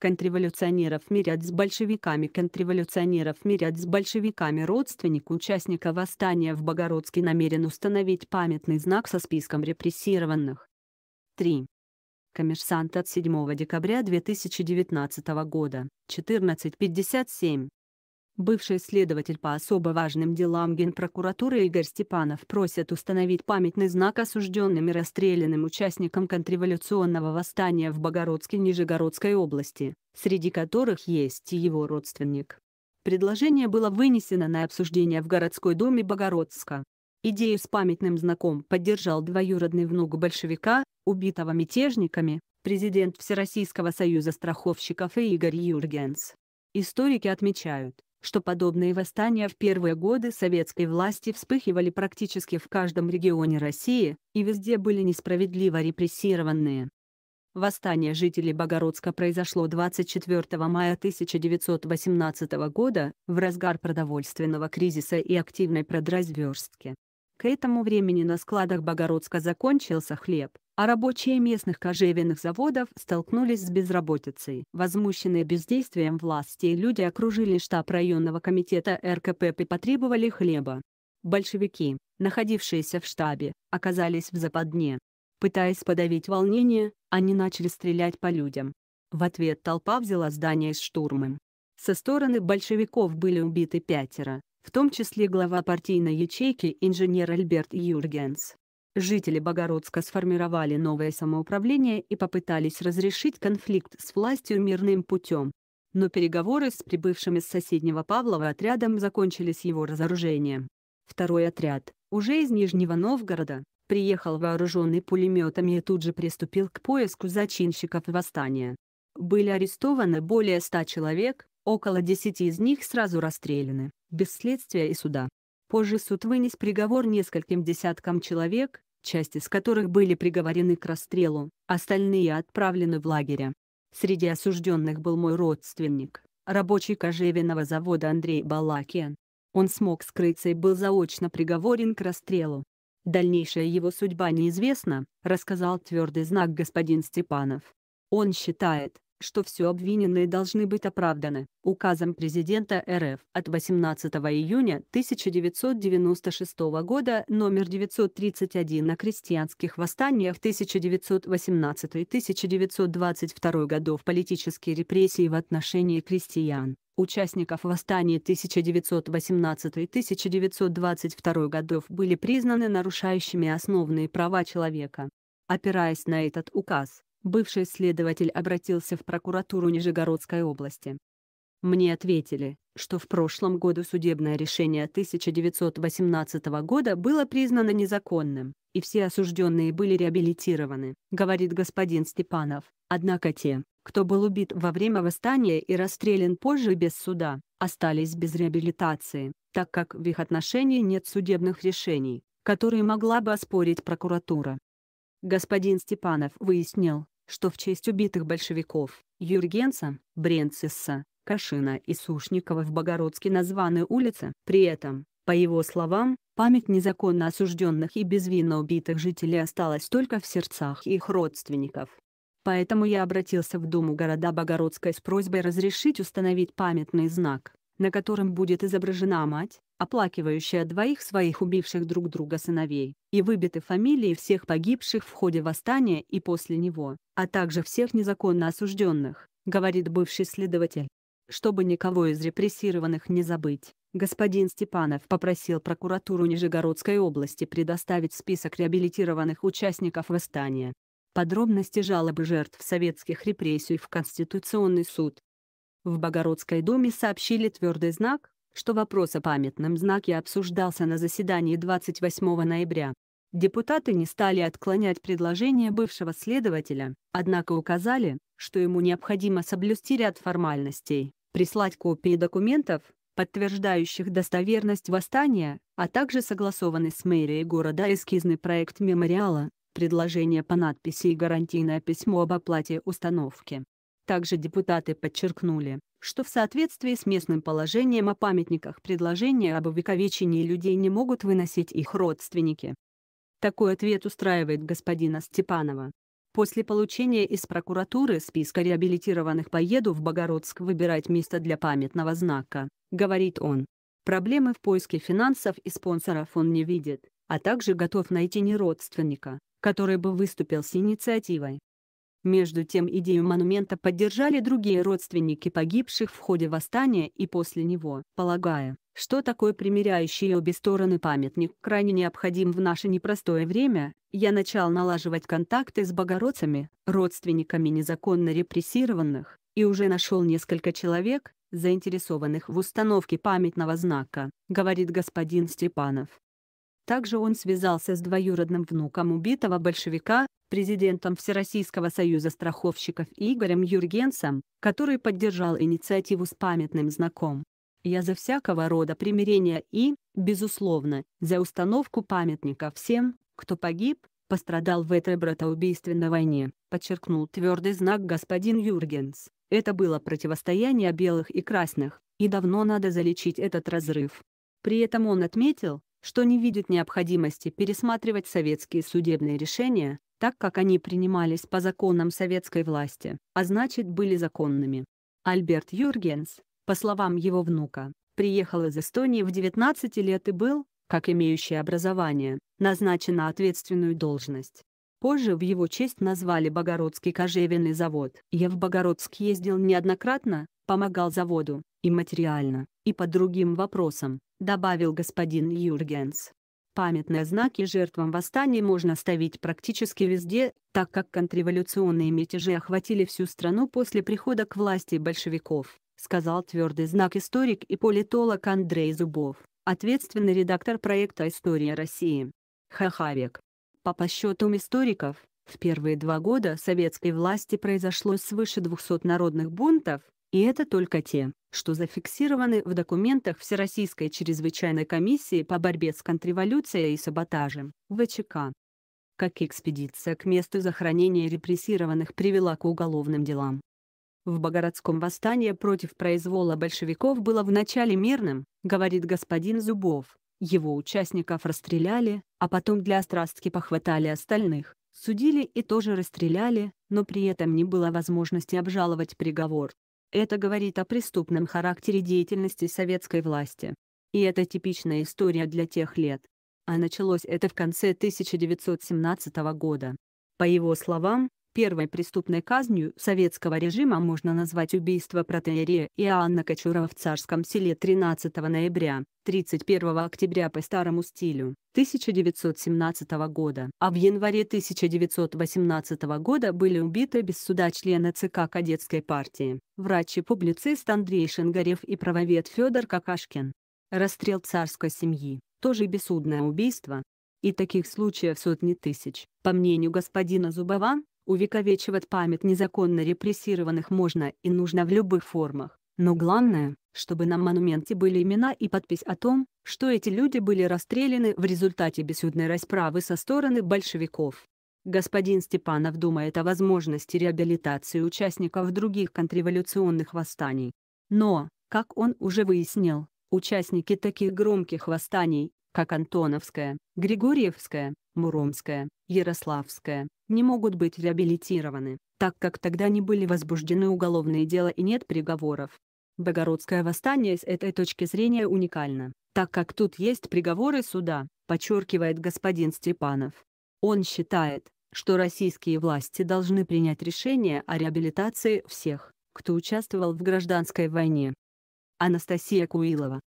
контрреволюционеров мирят с большевиками, контрреволюционеров мирят с большевиками. Родственник участника восстания в Богородске намерен установить памятный знак со списком репрессированных. 3. Коммерсант от 7 декабря 2019 года, 14.57. Бывший следователь по особо важным делам Генпрокуратуры Игорь Степанов просит установить памятный знак осужденным и расстрелянным участникам контрреволюционного восстания в Богородске Нижегородской области, среди которых есть и его родственник. Предложение было вынесено на обсуждение в городской доме Богородска. Идею с памятным знаком поддержал двоюродный внук большевика, убитого мятежниками, президент Всероссийского союза страховщиков Игорь Юргенс. Историки отмечают, что подобные восстания в первые годы советской власти вспыхивали практически в каждом регионе России, и везде были несправедливо репрессированные. Восстание жителей Богородска произошло 24 мая 1918 года, в разгар продовольственного кризиса и активной продразверстки. К этому времени на складах Богородска закончился хлеб, а рабочие местных кожевенных заводов столкнулись с безработицей. Возмущенные бездействием власти, люди окружили штаб районного комитета РКП и потребовали хлеба. Большевики, находившиеся в штабе, оказались в западне. Пытаясь подавить волнение, они начали стрелять по людям. В ответ толпа взяла здание с штурмом. Со стороны большевиков были убиты пятеро, в том числе глава партийной ячейки инженер Альберт Юргенс. Жители Богородска сформировали новое самоуправление и попытались разрешить конфликт с властью мирным путем. Но переговоры с прибывшим из соседнего Павлова отрядом закончились его разоружением. Второй отряд, уже из Нижнего Новгорода, приехал вооруженный пулеметами и тут же приступил к поиску зачинщиков восстания. Были арестованы более ста человек, около десяти из них сразу расстреляны, без следствия и суда. Позже суд вынес приговор нескольким десяткам человек, часть из которых были приговорены к расстрелу, остальные отправлены в лагеря. Среди осужденных был мой родственник, рабочий кожевенного завода Андрей Балакиан. Он смог скрыться и был заочно приговорен к расстрелу. Дальнейшая его судьба неизвестна, рассказал твердый знак господин Степанов. Он считает, что все обвиненные должны быть оправданы. Указом президента РФ от 18 июня 1996 года номер 931 на крестьянских восстаниях 1918-1922 годов политические репрессии в отношении крестьян участников восстания 1918-1922 годов были признаны нарушающими основные права человека. Опираясь на этот указ, бывший следователь обратился в прокуратуру Нижегородской области. Мне ответили, что в прошлом году судебное решение 1918 года было признано незаконным, и все осужденные были реабилитированы, говорит господин Степанов. Однако те, кто был убит во время восстания и расстрелян позже без суда, остались без реабилитации, так как в их отношении нет судебных решений, которые могла бы оспорить прокуратура. Господин Степанов выяснил, что в честь убитых большевиков Юргенса, Бренцисса, Кашина и Сушникова в Богородске названы улицы. При этом, по его словам, память незаконно осужденных и безвинно убитых жителей осталась только в сердцах их родственников. Поэтому я обратился в Думу города Богородской с просьбой разрешить установить памятный знак на котором будет изображена мать, оплакивающая двоих своих убивших друг друга сыновей, и выбиты фамилии всех погибших в ходе восстания и после него, а также всех незаконно осужденных, говорит бывший следователь. Чтобы никого из репрессированных не забыть, господин Степанов попросил прокуратуру Нижегородской области предоставить список реабилитированных участников восстания. Подробности жалобы жертв советских репрессий в Конституционный суд в Богородской думе сообщили твердый знак, что вопрос о памятном знаке обсуждался на заседании 28 ноября. Депутаты не стали отклонять предложение бывшего следователя, однако указали, что ему необходимо соблюсти ряд формальностей, прислать копии документов, подтверждающих достоверность восстания, а также согласованный с мэрией города эскизный проект мемориала, предложение по надписи и гарантийное письмо об оплате установки. Также депутаты подчеркнули, что в соответствии с местным положением о памятниках предложения об увековечении людей не могут выносить их родственники. Такой ответ устраивает господина Степанова. После получения из прокуратуры списка реабилитированных поеду в Богородск выбирать место для памятного знака, говорит он. Проблемы в поиске финансов и спонсоров он не видит, а также готов найти не родственника, который бы выступил с инициативой. Между тем идею монумента поддержали другие родственники погибших в ходе восстания и после него, полагая, что такой примиряющий обе стороны памятник крайне необходим в наше непростое время, я начал налаживать контакты с богородцами, родственниками незаконно репрессированных, и уже нашел несколько человек, заинтересованных в установке памятного знака, говорит господин Степанов. Также он связался с двоюродным внуком убитого большевика, президентом Всероссийского союза страховщиков Игорем Юргенсом, который поддержал инициативу с памятным знаком. Я за всякого рода примирения и, безусловно, за установку памятника всем, кто погиб, пострадал в этой братоубийственной войне, подчеркнул твердый знак господин Юргенс. Это было противостояние белых и красных, и давно надо залечить этот разрыв. При этом он отметил, что не видит необходимости пересматривать советские судебные решения, так как они принимались по законам советской власти, а значит были законными. Альберт Юргенс, по словам его внука, приехал из Эстонии в 19 лет и был, как имеющий образование, назначен на ответственную должность. Позже в его честь назвали Богородский кожевенный завод. Я в Богородск ездил неоднократно, помогал заводу, и материально, и по другим вопросам, добавил господин Юргенс. Памятные знаки жертвам восстаний можно ставить практически везде, так как контрреволюционные мятежи охватили всю страну после прихода к власти большевиков, сказал твердый знак историк и политолог Андрей Зубов, ответственный редактор проекта «История России». Хахавек. По посчетам историков, в первые два года советской власти произошло свыше 200 народных бунтов, и это только те, что зафиксированы в документах Всероссийской чрезвычайной комиссии по борьбе с контрреволюцией и саботажем, ВЧК. Как экспедиция к месту захоронения репрессированных привела к уголовным делам. В Богородском восстании против произвола большевиков было вначале мирным, говорит господин Зубов. Его участников расстреляли, а потом для острастки похватали остальных, судили и тоже расстреляли, но при этом не было возможности обжаловать приговор. Это говорит о преступном характере деятельности советской власти. И это типичная история для тех лет. А началось это в конце 1917 года. По его словам, Первой преступной казнью советского режима можно назвать убийство протеерея Иоанна Кочурова в Царском селе 13 ноября, 31 октября по старому стилю, 1917 года. А в январе 1918 года были убиты без суда члены ЦК Кадетской партии, врач и публицист Андрей Шенгарев и правовед Федор Какашкин. Расстрел царской семьи, тоже бессудное убийство, и таких случаев сотни тысяч. По мнению господина Зубова, Увековечивать память незаконно репрессированных можно и нужно в любых формах, но главное, чтобы на монументе были имена и подпись о том, что эти люди были расстреляны в результате бессудной расправы со стороны большевиков. Господин Степанов думает о возможности реабилитации участников других контрреволюционных восстаний. Но, как он уже выяснил, участники таких громких восстаний, как Антоновская, Григорьевская, Муромская, Ярославская, не могут быть реабилитированы, так как тогда не были возбуждены уголовные дела и нет приговоров. Богородское восстание с этой точки зрения уникально, так как тут есть приговоры суда, подчеркивает господин Степанов. Он считает, что российские власти должны принять решение о реабилитации всех, кто участвовал в гражданской войне. Анастасия Куилова